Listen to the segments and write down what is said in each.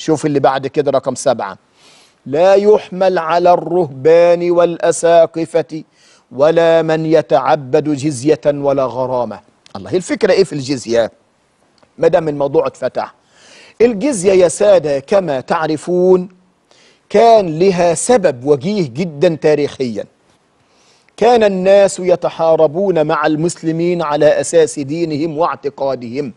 شوف اللي بعد كده رقم سبعة لا يحمل على الرهبان والأساقفة ولا من يتعبد جزية ولا غرامة الله هي الفكرة ايه في الجزية ما دام الموضوع اتفتح الجزية يا سادة كما تعرفون كان لها سبب وجيه جدا تاريخيا كان الناس يتحاربون مع المسلمين على أساس دينهم واعتقادهم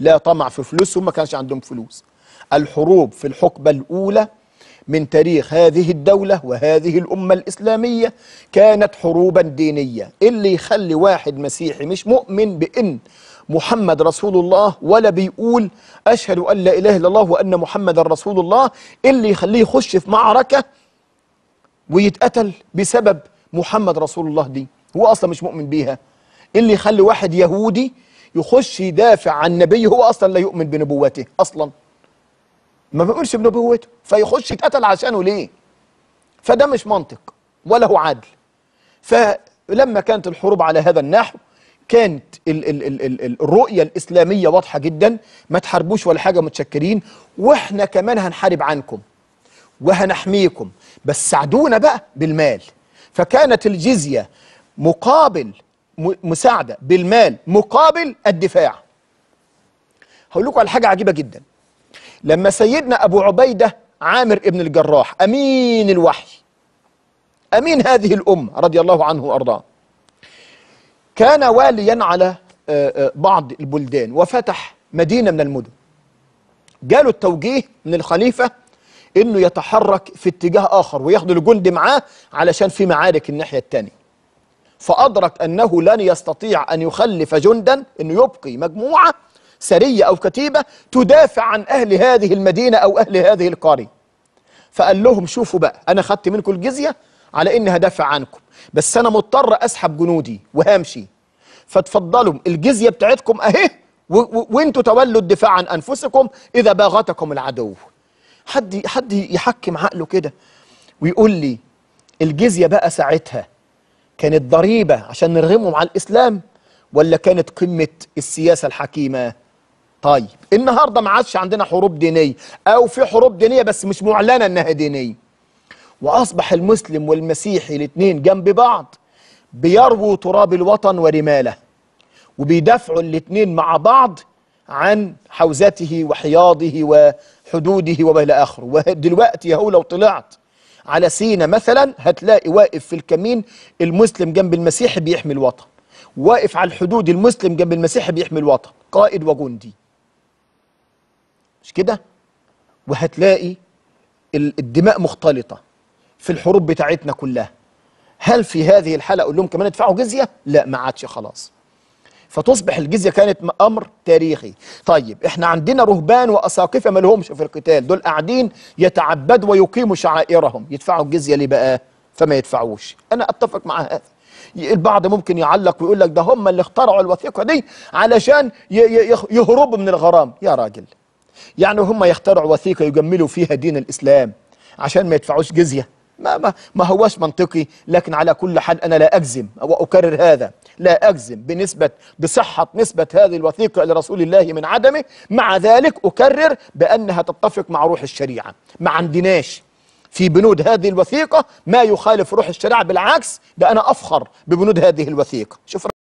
لا طمع في فلوسهم ما كانش عندهم فلوس الحروب في الحقبة الأولى من تاريخ هذه الدولة وهذه الأمة الإسلامية كانت حروبا دينية اللي يخلي واحد مسيحي مش مؤمن بإن محمد رسول الله ولا بيقول أشهد أن لا إله إلا الله وأن محمد رسول الله اللي يخليه يخش في معركة ويتقتل بسبب محمد رسول الله دي هو أصلا مش مؤمن بيها اللي يخلي واحد يهودي يخش يدافع عن نبيه هو أصلا لا يؤمن بنبوته أصلا ما بيقولش بنبوته فيخش يتقتل عشانه ليه فده مش منطق ولا هو عدل فلما كانت الحروب على هذا النحو كانت ال ال ال ال الرؤية الإسلامية واضحة جدا ما تحاربوش ولا حاجة متشكرين وإحنا كمان هنحارب عنكم وهنحميكم بس ساعدونا بقى بالمال فكانت الجزية مقابل مساعدة بالمال مقابل الدفاع هقول لكم على حاجة عجيبة جدا لما سيدنا أبو عبيدة عامر ابن الجراح أمين الوحي أمين هذه الأمة رضي الله عنه وأرضاه كان واليا على آه، آه، بعض البلدان وفتح مدينة من المدن جاله التوجيه من الخليفة انه يتحرك في اتجاه اخر وياخد الجند معاه علشان في معارك الناحية التانية فادرك انه لن يستطيع ان يخلف جندا انه يبقي مجموعة سرية أو كتيبة تدافع عن أهل هذه المدينة أو أهل هذه القرية فقال لهم شوفوا بقى أنا خدت منكم الجزية على إني هدافع عنكم بس أنا مضطر أسحب جنودي وهامشي فتفضلوا الجزية بتاعتكم أهي وانتوا تولوا الدفاع عن أنفسكم إذا باغتكم العدو حد حد يحكم عقله كده ويقول لي الجزية بقى ساعتها كانت ضريبة عشان نرغمهم على الإسلام ولا كانت قمة السياسة الحكيمة طيب النهارده ما عادش عندنا حروب دينيه او في حروب دينيه بس مش معلنه انها دينيه واصبح المسلم والمسيحي الاثنين جنب بعض بيرووا تراب الوطن ورماله وبيدافعوا الاثنين مع بعض عن حوزته وحياضه وحدوده والى اخره ودلوقتي اهو لو طلعت على سينا مثلا هتلاقي واقف في الكمين المسلم جنب المسيحي بيحمي الوطن واقف على الحدود المسلم جنب المسيحي بيحمي الوطن قائد وجندي مش كده وهتلاقي الدماء مختلطة في الحروب بتاعتنا كلها هل في هذه الحالة أقول لهم كمان ادفعوا جزية؟ لا ما عادش خلاص فتصبح الجزية كانت أمر تاريخي طيب احنا عندنا رهبان وأساقفة ما لهمش في القتال دول قاعدين يتعبدوا ويقيموا شعائرهم يدفعوا الجزية ليه بقى؟ فما يدفعوش أنا أتفق مع هذا البعض ممكن يعلق ويقول لك ده هم اللي اخترعوا الوثيقة دي علشان يهربوا من الغرام يا راجل يعني هم يخترعوا وثيقة يجملوا فيها دين الإسلام عشان ما يدفعوش جزية ما, ما, ما هواش منطقي لكن على كل حال أنا لا أجزم وأكرر هذا لا أجزم بنسبة بصحة نسبة هذه الوثيقة لرسول الله من عدمه مع ذلك أكرر بأنها تتفق مع روح الشريعة ما عندناش في بنود هذه الوثيقة ما يخالف روح الشريعة بالعكس ده أنا أفخر ببنود هذه الوثيقة شوف